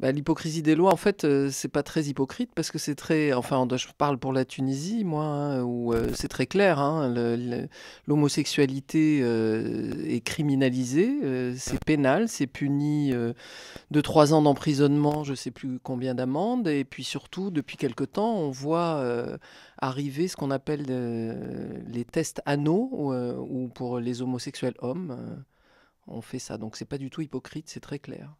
Bah, l'hypocrisie des lois, en fait, euh, c'est pas très hypocrite parce que c'est très. Enfin, je parle pour la Tunisie, moi, hein, où euh, c'est très clair. Hein, l'homosexualité euh, est criminalisée, c'est pénal, c'est puni de trois ans d'emprisonnement, je sais plus combien d'amendes. Et puis surtout, depuis quelque temps, on voit arriver ce qu'on appelle les tests anneaux, où pour les homosexuels hommes, on fait ça. Donc, c'est pas du tout hypocrite, c'est très clair.